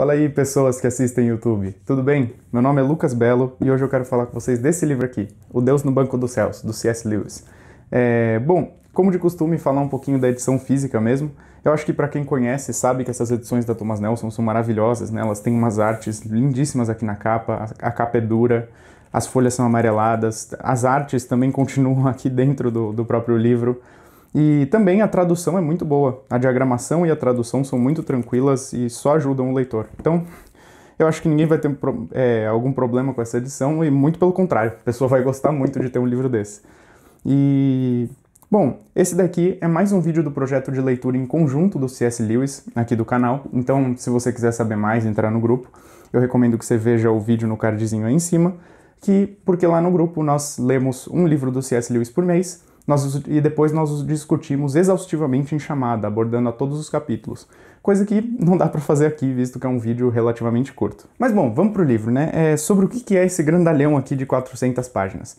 Fala aí, pessoas que assistem YouTube. Tudo bem? Meu nome é Lucas Belo e hoje eu quero falar com vocês desse livro aqui, O Deus no Banco dos Céus, do C.S. Lewis. É, bom, como de costume, falar um pouquinho da edição física mesmo. Eu acho que para quem conhece sabe que essas edições da Thomas Nelson são maravilhosas, né? Elas têm umas artes lindíssimas aqui na capa, a capa é dura, as folhas são amareladas, as artes também continuam aqui dentro do, do próprio livro. E também a tradução é muito boa. A diagramação e a tradução são muito tranquilas e só ajudam o leitor. Então, eu acho que ninguém vai ter é, algum problema com essa edição e muito pelo contrário, a pessoa vai gostar muito de ter um livro desse. E Bom, esse daqui é mais um vídeo do projeto de leitura em conjunto do C.S. Lewis aqui do canal, então se você quiser saber mais, entrar no grupo, eu recomendo que você veja o vídeo no cardzinho aí em cima, que porque lá no grupo nós lemos um livro do C.S. Lewis por mês nós, e depois nós discutimos exaustivamente em chamada, abordando a todos os capítulos. Coisa que não dá para fazer aqui, visto que é um vídeo relativamente curto. Mas bom, vamos pro livro, né? É sobre o que é esse grandalhão aqui de 400 páginas.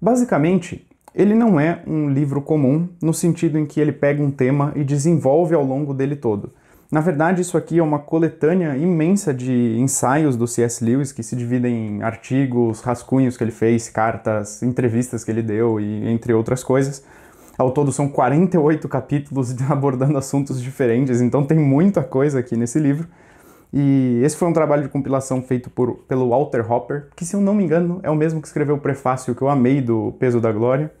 Basicamente, ele não é um livro comum no sentido em que ele pega um tema e desenvolve ao longo dele todo. Na verdade, isso aqui é uma coletânea imensa de ensaios do C.S. Lewis que se dividem em artigos, rascunhos que ele fez, cartas, entrevistas que ele deu e entre outras coisas. Ao todo são 48 capítulos abordando assuntos diferentes, então tem muita coisa aqui nesse livro. E esse foi um trabalho de compilação feito por, pelo Walter Hopper, que se eu não me engano é o mesmo que escreveu o prefácio que eu amei do Peso da Glória.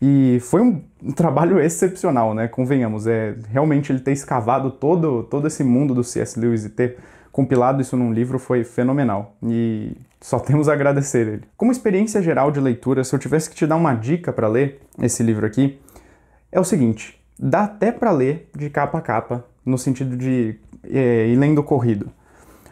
E foi um trabalho excepcional, né? Convenhamos, é realmente ele ter escavado todo, todo esse mundo do C.S. Lewis e ter compilado isso num livro foi fenomenal. E só temos a agradecer ele. Como experiência geral de leitura, se eu tivesse que te dar uma dica para ler esse livro aqui, é o seguinte: dá até para ler de capa a capa, no sentido de é, ir lendo corrido.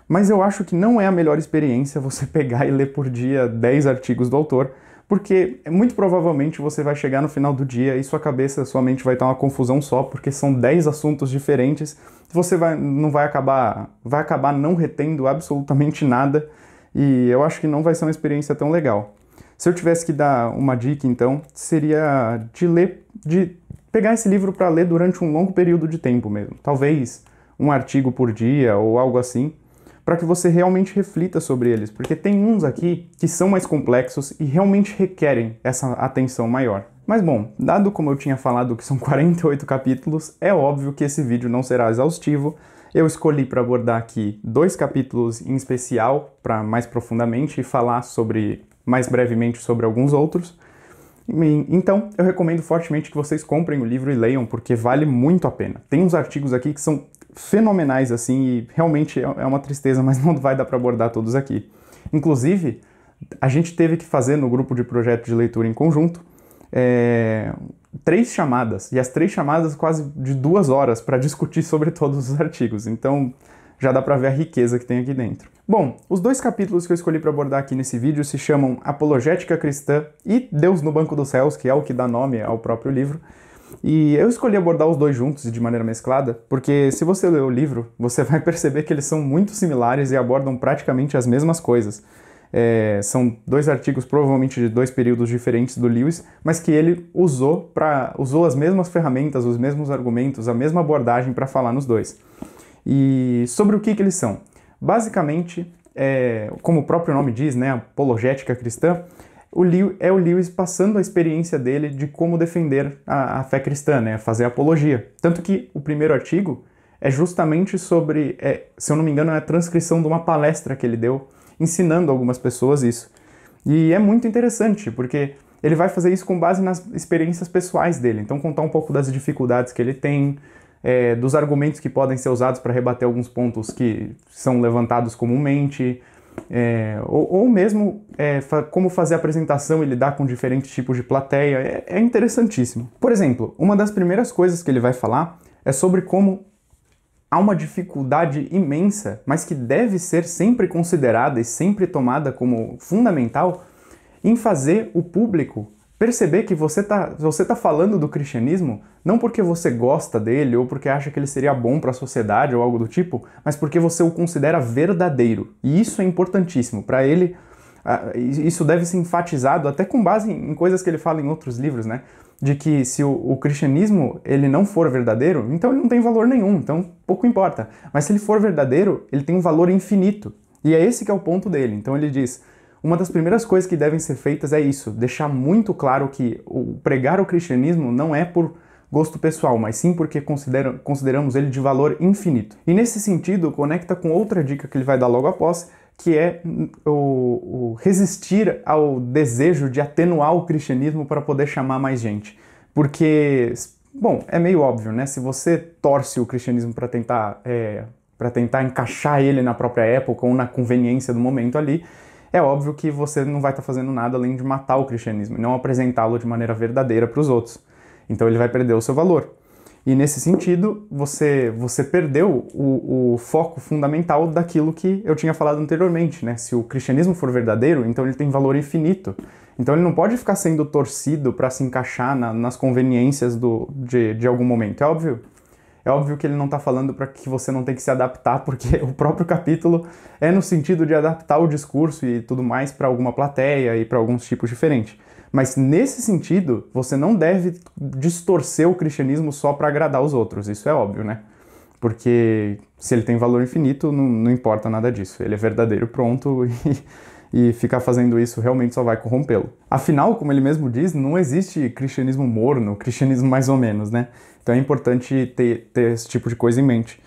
Mas eu acho que não é a melhor experiência você pegar e ler por dia 10 artigos do autor, porque muito provavelmente você vai chegar no final do dia e sua cabeça, sua mente vai estar uma confusão só, porque são 10 assuntos diferentes. Você vai, não vai acabar, vai acabar não retendo absolutamente nada, e eu acho que não vai ser uma experiência tão legal. Se eu tivesse que dar uma dica, então, seria de ler, de pegar esse livro para ler durante um longo período de tempo mesmo. Talvez um artigo por dia ou algo assim para que você realmente reflita sobre eles, porque tem uns aqui que são mais complexos e realmente requerem essa atenção maior. Mas bom, dado como eu tinha falado que são 48 capítulos, é óbvio que esse vídeo não será exaustivo. Eu escolhi para abordar aqui dois capítulos em especial para mais profundamente e falar sobre mais brevemente sobre alguns outros. Então, eu recomendo fortemente que vocês comprem o livro e leiam, porque vale muito a pena. Tem uns artigos aqui que são fenomenais assim e realmente é, é uma tristeza, mas não vai dar para abordar todos aqui. Inclusive, a gente teve que fazer no grupo de projeto de leitura em conjunto é, três chamadas e as três chamadas quase de duas horas para discutir sobre todos os artigos. Então já dá para ver a riqueza que tem aqui dentro. Bom, os dois capítulos que eu escolhi para abordar aqui nesse vídeo se chamam Apologética Cristã e Deus no Banco dos Céus, que é o que dá nome ao próprio livro. E eu escolhi abordar os dois juntos e de maneira mesclada, porque se você ler o livro, você vai perceber que eles são muito similares e abordam praticamente as mesmas coisas. É, são dois artigos, provavelmente de dois períodos diferentes do Lewis, mas que ele usou para usou as mesmas ferramentas, os mesmos argumentos, a mesma abordagem para falar nos dois. E sobre o que, que eles são? Basicamente, é, como o próprio nome diz, né, apologética cristã, o Lewis, é o Lewis passando a experiência dele de como defender a, a fé cristã, né? fazer apologia. Tanto que o primeiro artigo é justamente sobre, é, se eu não me engano, é a transcrição de uma palestra que ele deu, ensinando algumas pessoas isso. E é muito interessante, porque ele vai fazer isso com base nas experiências pessoais dele. Então, contar um pouco das dificuldades que ele tem, é, dos argumentos que podem ser usados para rebater alguns pontos que são levantados comumente, é, ou, ou, mesmo é, fa como fazer a apresentação e lidar com diferentes tipos de plateia, é, é, interessantíssimo. Por exemplo, uma das primeiras coisas que ele vai falar é sobre como há uma dificuldade imensa, mas que deve ser sempre considerada e sempre tomada como fundamental, em fazer o público Perceber que você está você tá falando do cristianismo não porque você gosta dele ou porque acha que ele seria bom para a sociedade ou algo do tipo, mas porque você o considera verdadeiro. E isso é importantíssimo. Para ele, isso deve ser enfatizado até com base em coisas que ele fala em outros livros, né? De que se o, o cristianismo ele não for verdadeiro, então ele não tem valor nenhum, então pouco importa. Mas se ele for verdadeiro, ele tem um valor infinito. E é esse que é o ponto dele. Então ele diz: uma das primeiras coisas que devem ser feitas é isso, deixar muito claro que o pregar o cristianismo não é por gosto pessoal, mas sim porque considera, consideramos ele de valor infinito. E nesse sentido, conecta com outra dica que ele vai dar logo após, que é o, o resistir ao desejo de atenuar o cristianismo para poder chamar mais gente. Porque, bom, é meio óbvio, né? Se você torce o cristianismo para tentar, é, para tentar encaixar ele na própria época ou na conveniência do momento ali, é óbvio que você não vai estar tá fazendo nada além de matar o cristianismo, não apresentá-lo de maneira verdadeira para os outros. Então ele vai perder o seu valor. E nesse sentido, você, você perdeu o, o, foco fundamental daquilo que eu tinha falado anteriormente, né? Se o cristianismo for verdadeiro, então ele tem valor infinito. Então ele não pode ficar sendo torcido para se encaixar na, nas conveniências do, de, de algum momento. É óbvio é óbvio que ele não está falando para que você não tem que se adaptar, porque o próprio capítulo é no sentido de adaptar o discurso e tudo mais para alguma plateia e para alguns tipos diferentes. Mas nesse sentido, você não deve distorcer o cristianismo só para agradar os outros, isso é óbvio, né? Porque se ele tem valor infinito, não, não importa nada disso. Ele é verdadeiro, pronto, e e ficar fazendo isso realmente só vai corrompê-lo. Afinal, como ele mesmo diz, não existe cristianismo morno, cristianismo mais ou menos, né? Então é importante ter, ter esse tipo de coisa em mente.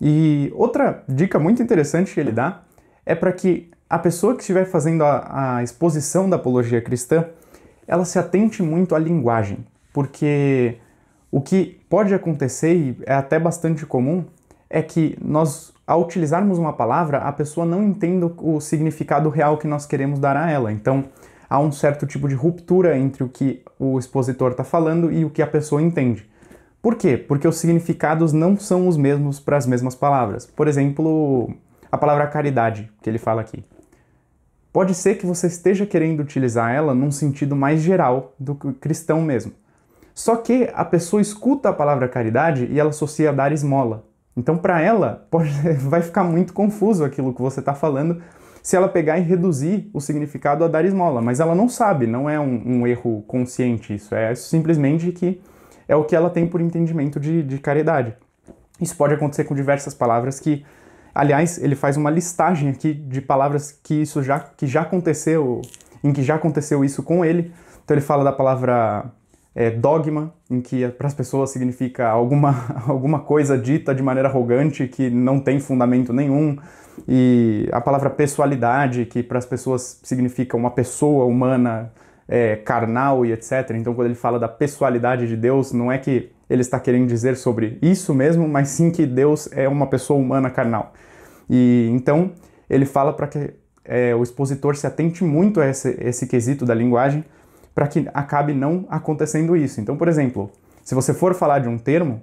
E outra dica muito interessante que ele dá é para que a pessoa que estiver fazendo a, a exposição da apologia cristã, ela se atente muito à linguagem, porque o que pode acontecer, e é até bastante comum, é que nós ao utilizarmos uma palavra, a pessoa não entende o significado real que nós queremos dar a ela. Então, há um certo tipo de ruptura entre o que o expositor está falando e o que a pessoa entende. Por quê? Porque os significados não são os mesmos para as mesmas palavras. Por exemplo, a palavra caridade, que ele fala aqui. Pode ser que você esteja querendo utilizar ela num sentido mais geral do cristão mesmo. Só que a pessoa escuta a palavra caridade e ela associa a dar esmola. Então, para ela, pode, vai ficar muito confuso aquilo que você está falando se ela pegar e reduzir o significado a dar esmola. Mas ela não sabe, não é um, um erro consciente isso. É simplesmente que é o que ela tem por entendimento de, de caridade. Isso pode acontecer com diversas palavras que Aliás, ele faz uma listagem aqui de palavras que isso já que já aconteceu, em que já aconteceu isso com ele. Então ele fala da palavra é, dogma, em que para as pessoas significa alguma, alguma coisa dita de maneira arrogante que não tem fundamento nenhum, e a palavra pessoalidade, que para as pessoas significa uma pessoa humana é, carnal e etc. Então, quando ele fala da pessoalidade de Deus, não é que ele está querendo dizer sobre isso mesmo, mas sim que Deus é uma pessoa humana carnal. E então ele fala para que é, o expositor se atente muito a esse, esse quesito da linguagem para que acabe não acontecendo isso. Então, por exemplo, se você for falar de um termo,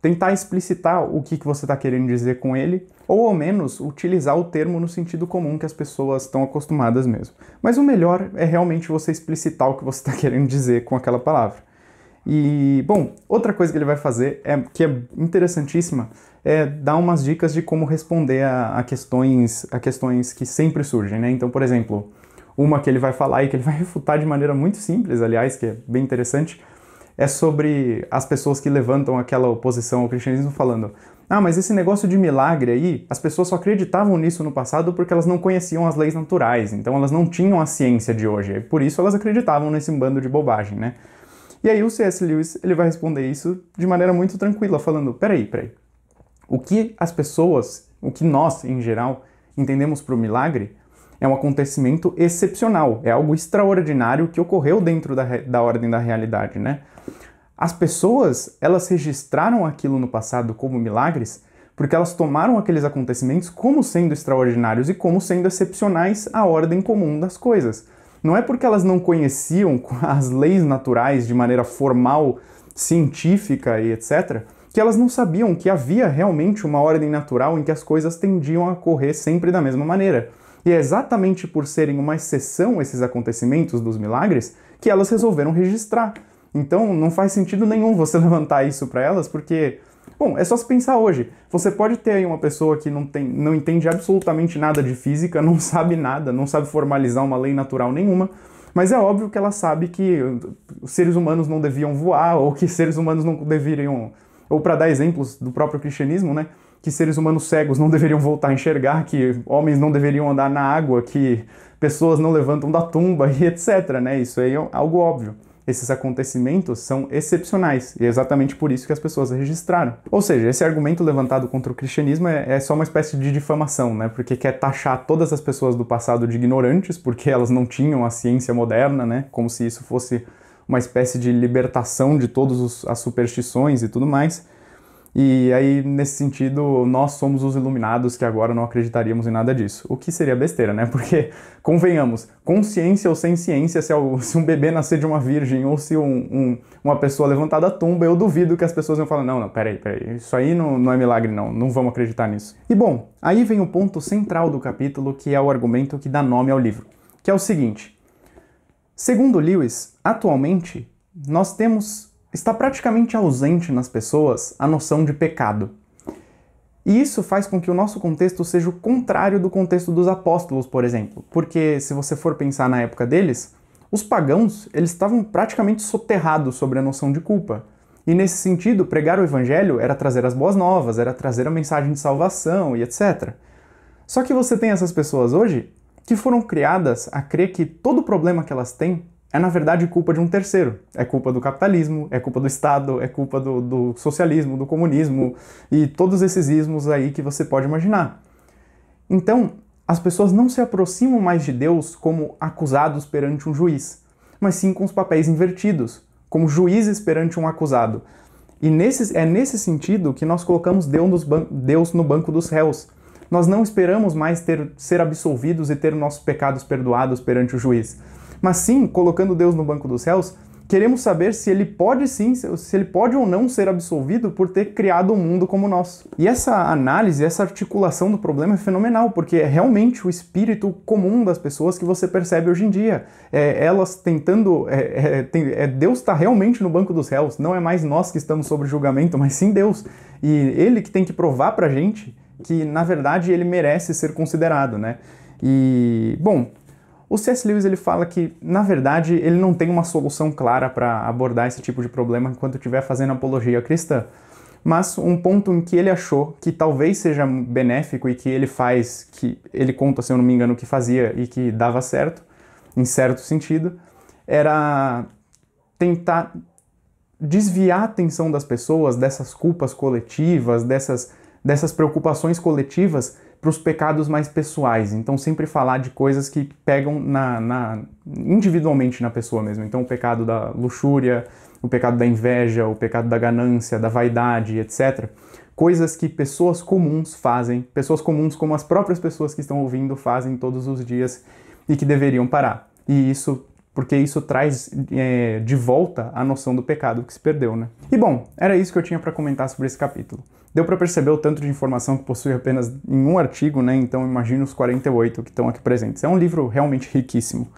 tentar explicitar o que, que você está querendo dizer com ele, ou ao menos utilizar o termo no sentido comum que as pessoas estão acostumadas mesmo. Mas o melhor é realmente você explicitar o que você está querendo dizer com aquela palavra. E, bom, outra coisa que ele vai fazer, é, que é interessantíssima, é dar umas dicas de como responder a, a questões, a questões que sempre surgem, né? Então, por exemplo, uma que ele vai falar e que ele vai refutar de maneira muito simples, aliás, que é bem interessante, é sobre as pessoas que levantam aquela oposição ao cristianismo falando: "Ah, mas esse negócio de milagre aí, as pessoas só acreditavam nisso no passado porque elas não conheciam as leis naturais, então elas não tinham a ciência de hoje, e por isso elas acreditavam nesse bando de bobagem, né?" E aí o C.S. Lewis, ele vai responder isso de maneira muito tranquila, falando: "Peraí, peraí. O que as pessoas, o que nós em geral entendemos por milagre é um acontecimento excepcional, é algo extraordinário que ocorreu dentro da, da ordem da realidade, né? As pessoas, elas registraram aquilo no passado como milagres porque elas tomaram aqueles acontecimentos como sendo extraordinários e como sendo excepcionais à ordem comum das coisas. Não é porque elas não conheciam as leis naturais de maneira formal, científica e etc., que elas não sabiam que havia realmente uma ordem natural em que as coisas tendiam a correr sempre da mesma maneira. E é exatamente por serem uma exceção esses acontecimentos dos milagres que elas resolveram registrar. Então não faz sentido nenhum você levantar isso para elas, porque Bom, é só se pensar hoje. Você pode ter aí uma pessoa que não, tem, não entende absolutamente nada de física, não sabe nada, não sabe formalizar uma lei natural nenhuma, mas é óbvio que ela sabe que os seres humanos não deviam voar, ou que seres humanos não deveriam. Ou para dar exemplos do próprio cristianismo, né? que seres humanos cegos não deveriam voltar a enxergar, que homens não deveriam andar na água, que pessoas não levantam da tumba e etc. Né? Isso aí é algo óbvio. Esses acontecimentos são excepcionais e é exatamente por isso que as pessoas registraram. Ou seja, esse argumento levantado contra o cristianismo é, é só uma espécie de difamação, né? Porque quer taxar todas as pessoas do passado de ignorantes porque elas não tinham a ciência moderna, né? Como se isso fosse uma espécie de libertação de todas as superstições e tudo mais. E aí, nesse sentido, nós somos os iluminados que agora não acreditaríamos em nada disso. O que seria besteira, né? Porque, convenhamos, consciência ou sem ciência, se, um bebê nascer de uma virgem ou se um, um, uma pessoa levantar da tumba, eu duvido que as pessoas vão falar: não, não, peraí, peraí, isso aí não, não é milagre, não, não vamos acreditar nisso. E bom, aí vem o ponto central do capítulo, que é o argumento que dá nome ao livro, que é o seguinte: segundo Lewis, atualmente nós temos está praticamente ausente nas pessoas a noção de pecado. E isso faz com que o nosso contexto seja o contrário do contexto dos apóstolos, por exemplo, porque se você for pensar na época deles, os pagãos eles estavam praticamente soterrados sobre a noção de culpa. E nesse sentido, pregar o evangelho era trazer as boas novas, era trazer a mensagem de salvação e etc. Só que você tem essas pessoas hoje que foram criadas a crer que todo problema que elas têm é na verdade culpa de um terceiro. É culpa do capitalismo, é culpa do Estado, é culpa do, do socialismo, do comunismo e todos esses ismos aí que você pode imaginar. Então, as pessoas não se aproximam mais de Deus como acusados perante um juiz, mas sim com os papéis invertidos, como juízes perante um acusado. E nesse, é nesse sentido que nós colocamos Deus no banco dos réus. Nós não esperamos mais ter, ser absolvidos e ter nossos pecados perdoados perante o juiz mas sim, colocando Deus no banco dos réus, queremos saber se ele pode sim, se ele pode ou não ser absolvido por ter criado um mundo como o nosso. E essa análise, essa articulação do problema é fenomenal, porque é realmente o espírito comum das pessoas que você percebe hoje em dia. É, elas tentando. É, é, tem, é, Deus está realmente no banco dos réus, não é mais nós que estamos sob julgamento, mas sim Deus. E ele que tem que provar pra gente que, na verdade, ele merece ser considerado, né? E, bom, o C.S. Lewis ele fala que, na verdade, ele não tem uma solução clara para abordar esse tipo de problema enquanto estiver fazendo apologia cristã. Mas um ponto em que ele achou que talvez seja benéfico e que ele faz, que ele conta, se eu não me engano, que fazia e que dava certo, em certo sentido, era tentar desviar a atenção das pessoas dessas culpas coletivas, dessas, dessas preocupações coletivas para os pecados mais pessoais. Então, sempre falar de coisas que pegam na, na, individualmente na pessoa mesmo. Então, o pecado da luxúria, o pecado da inveja, o pecado da ganância, da vaidade, etc. Coisas que pessoas comuns fazem, pessoas comuns como as próprias pessoas que estão ouvindo fazem todos os dias e que deveriam parar. E isso porque isso traz é, de volta a noção do pecado que se perdeu, né? E bom, era isso que eu tinha para comentar sobre esse capítulo. Deu para perceber o tanto de informação que possui apenas em um artigo, né? Então imagine os 48 que estão aqui presentes. É um livro realmente riquíssimo.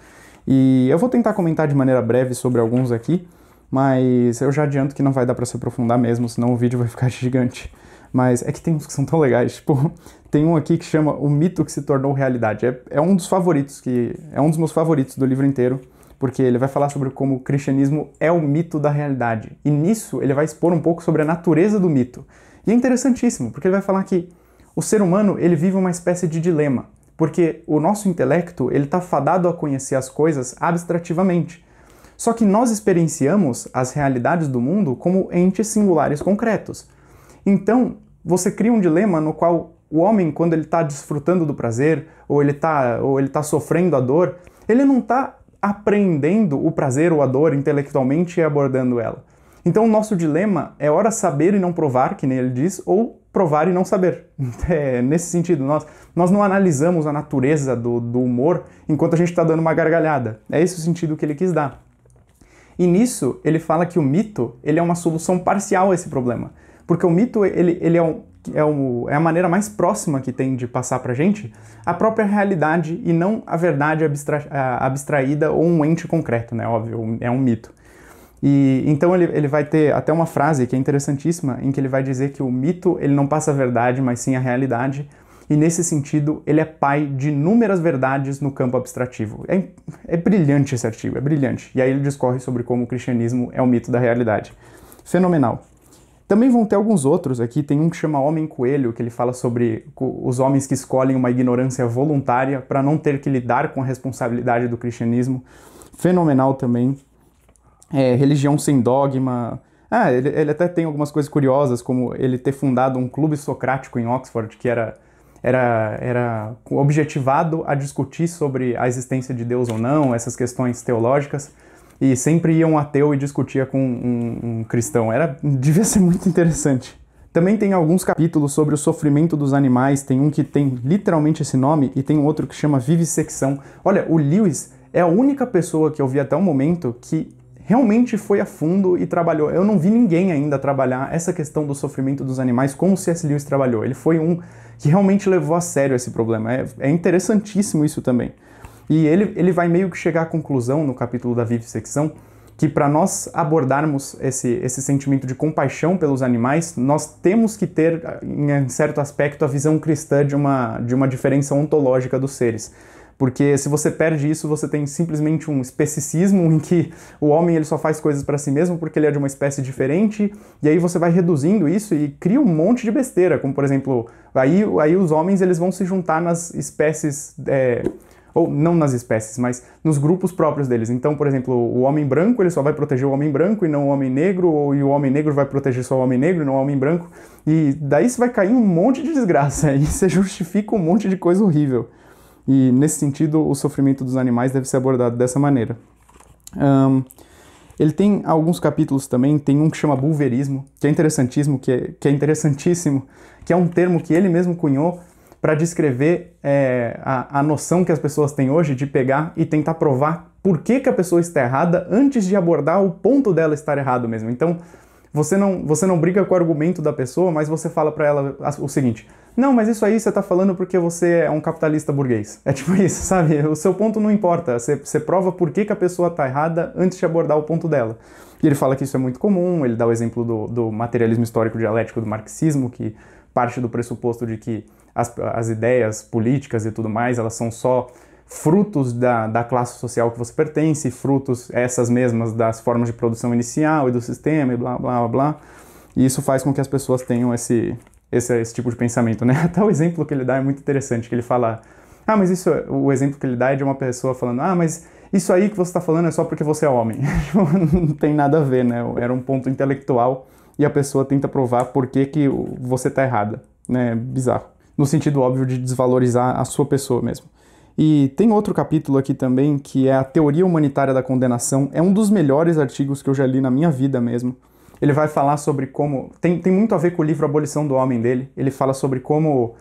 E eu vou tentar comentar de maneira breve sobre alguns aqui, mas eu já adianto que não vai dar para se aprofundar mesmo, senão o vídeo vai ficar gigante. Mas é que tem uns que são tão legais, tipo, tem um aqui que chama O Mito que se tornou realidade. É, é um dos favoritos que é um dos meus favoritos do livro inteiro porque ele vai falar sobre como o cristianismo é o mito da realidade. E nisso ele vai expor um pouco sobre a natureza do mito. E é interessantíssimo, porque ele vai falar que o ser humano ele vive uma espécie de dilema, porque o nosso intelecto ele está fadado a conhecer as coisas abstrativamente. Só que nós experienciamos as realidades do mundo como entes singulares concretos. Então, você cria um dilema no qual o homem, quando ele está desfrutando do prazer, ou ele está tá sofrendo a dor, ele não está aprendendo o prazer ou a dor intelectualmente e abordando ela. Então, o nosso dilema é ora saber e não provar, que nem ele diz, ou provar e não saber. É, nesse sentido, nós, nós não analisamos a natureza do, do humor enquanto a gente está dando uma gargalhada. É esse o sentido que ele quis dar. E nisso, ele fala que o mito ele é uma solução parcial a esse problema. Porque o mito ele, ele é um, é, o, é a maneira mais próxima que tem de passar para gente a própria realidade e não a verdade abstra abstraída ou um ente concreto, né? Óbvio, é um mito. E então ele, ele vai ter até uma frase que é interessantíssima, em que ele vai dizer que o mito ele não passa a verdade, mas sim a realidade. E nesse sentido, ele é pai de inúmeras verdades no campo abstrativo. É, é brilhante esse artigo, é brilhante. E aí ele discorre sobre como o cristianismo é o mito da realidade. Fenomenal. Também vão ter alguns outros aqui, tem um que chama Homem Coelho, que ele fala sobre os homens que escolhem uma ignorância voluntária para não ter que lidar com a responsabilidade do cristianismo. Fenomenal também. É, religião sem dogma. Ah, ele, ele até tem algumas coisas curiosas, como ele ter fundado um clube socrático em Oxford, que era era, era objetivado a discutir sobre a existência de Deus ou não, essas questões teológicas e sempre ia um ateu e discutia com um, um cristão. Era, devia ser muito interessante. Também tem alguns capítulos sobre o sofrimento dos animais, tem um que tem literalmente esse nome e tem outro que chama Vivissecção. Olha, o Lewis é a única pessoa que eu vi até o momento que realmente foi a fundo e trabalhou. Eu não vi ninguém ainda trabalhar essa questão do sofrimento dos animais como o C.S. Lewis trabalhou. Ele foi um que realmente levou a sério esse problema. É, é interessantíssimo isso também. E ele, ele vai meio que chegar à conclusão no capítulo da vivissecção que para nós abordarmos esse, esse sentimento de compaixão pelos animais, nós temos que ter, em certo aspecto, a visão cristã de uma, de uma diferença ontológica dos seres. Porque se você perde isso, você tem simplesmente um especicismo em que o homem ele só faz coisas para si mesmo porque ele é de uma espécie diferente, e aí você vai reduzindo isso e cria um monte de besteira, como por exemplo, aí, aí os homens eles vão se juntar nas espécies é, ou não nas espécies, mas nos grupos próprios deles. Então, por exemplo, o homem branco ele só vai proteger o homem branco e não o homem negro, ou e o homem negro vai proteger só o homem negro e não o homem branco. E daí você vai cair um monte de desgraça e você justifica um monte de coisa horrível. E nesse sentido, o sofrimento dos animais deve ser abordado dessa maneira. Um, ele tem alguns capítulos também, tem um que chama Bulverismo, que é interessantíssimo, que é, que é interessantíssimo, que é um termo que ele mesmo cunhou para descrever é, a, a noção que as pessoas têm hoje de pegar e tentar provar por que, que a pessoa está errada antes de abordar o ponto dela estar errado mesmo. Então, você não, você não briga com o argumento da pessoa, mas você fala para ela o seguinte: não, mas isso aí você está falando porque você é um capitalista burguês. É tipo isso, sabe? O seu ponto não importa. Você, você prova por que, que a pessoa está errada antes de abordar o ponto dela. E ele fala que isso é muito comum, ele dá o exemplo do, do materialismo histórico dialético do marxismo, que parte do pressuposto de que as, as ideias políticas e tudo mais, elas são só frutos da, da classe social que você pertence, frutos essas mesmas das formas de produção inicial e do sistema e blá blá blá. blá. E isso faz com que as pessoas tenham esse, esse, esse tipo de pensamento, né? Até o exemplo que ele dá é muito interessante, que ele fala, ah, mas isso, o exemplo que ele dá é de uma pessoa falando, ah, mas isso aí que você está falando é só porque você é homem. Tipo, não tem nada a ver, né? Era um ponto intelectual e a pessoa tenta provar por que, que você está errada, né? Bizarro no sentido óbvio de desvalorizar a sua pessoa mesmo. E tem outro capítulo aqui também, que é a teoria humanitária da condenação. É um dos melhores artigos que eu já li na minha vida mesmo. Ele vai falar sobre como. Tem, tem muito a ver com o livro Abolição do Homem dele. Ele fala sobre como,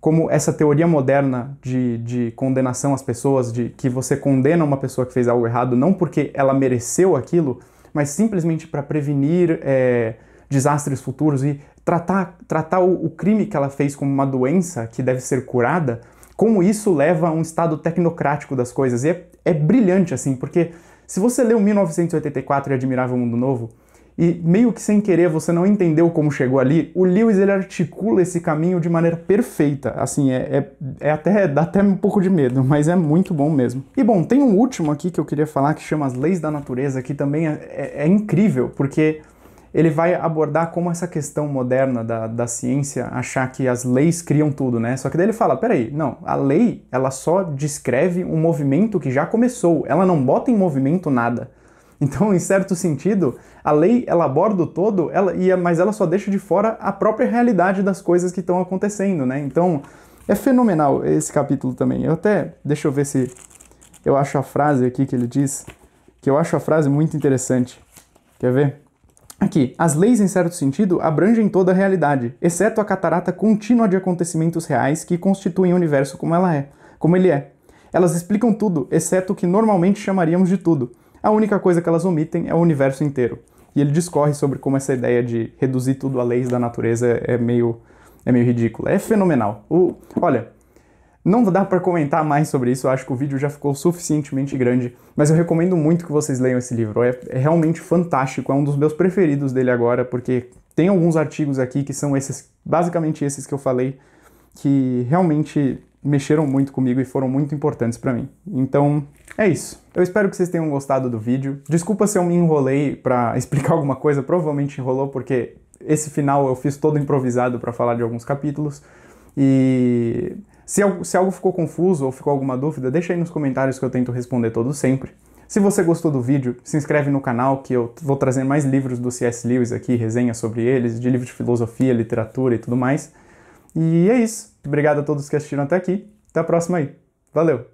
como essa teoria moderna de, de condenação às pessoas, de que você condena uma pessoa que fez algo errado, não porque ela mereceu aquilo, mas simplesmente para prevenir. É, desastres futuros e tratar, tratar o, o crime que ela fez como uma doença que deve ser curada, como isso leva a um estado tecnocrático das coisas. E é, é brilhante, assim, porque se você leu 1984 e Admirável Mundo Novo, e meio que sem querer você não entendeu como chegou ali, o Lewis ele articula esse caminho de maneira perfeita. Assim, é, é, é, até, dá até um pouco de medo, mas é muito bom mesmo. E bom, tem um último aqui que eu queria falar que chama As Leis da Natureza, que também é, é, é incrível, porque ele vai abordar como essa questão moderna da, da ciência achar que as leis criam tudo, né? Só que daí ele fala, peraí, não, a lei, ela só descreve um movimento que já começou, ela não bota em movimento nada. Então, em certo sentido, a lei ela aborda o todo, ela, é, mas ela só deixa de fora a própria realidade das coisas que estão acontecendo, né? Então, é fenomenal esse capítulo também. Eu até, deixa eu ver se eu acho a frase aqui que ele diz, que eu acho a frase muito interessante. Quer ver? Aqui, as leis, em certo sentido, abrangem toda a realidade, exceto a catarata contínua de acontecimentos reais que constituem o universo como ela é, como ele é. Elas explicam tudo, exceto o que normalmente chamaríamos de tudo. A única coisa que elas omitem é o universo inteiro. E ele discorre sobre como essa ideia de reduzir tudo a leis da natureza é meio, é meio ridícula. É fenomenal. O, olha, não dá para comentar mais sobre isso, eu acho que o vídeo já ficou suficientemente grande, mas eu recomendo muito que vocês leiam esse livro. É, é realmente fantástico, é um dos meus preferidos dele agora, porque tem alguns artigos aqui que são esses, basicamente esses que eu falei, que realmente mexeram muito comigo e foram muito importantes para mim. Então, é isso. Eu espero que vocês tenham gostado do vídeo. Desculpa se eu me enrolei para explicar alguma coisa, provavelmente enrolou porque esse final eu fiz todo improvisado para falar de alguns capítulos e se, se algo ficou confuso ou ficou alguma dúvida, deixa aí nos comentários que eu tento responder todos sempre. Se você gostou do vídeo, se inscreve no canal que eu vou trazer mais livros do C.S. Lewis aqui, resenhas sobre eles, de livro de filosofia, literatura e tudo mais. E é isso. Obrigado a todos que assistiram até aqui. Até a próxima aí. Valeu!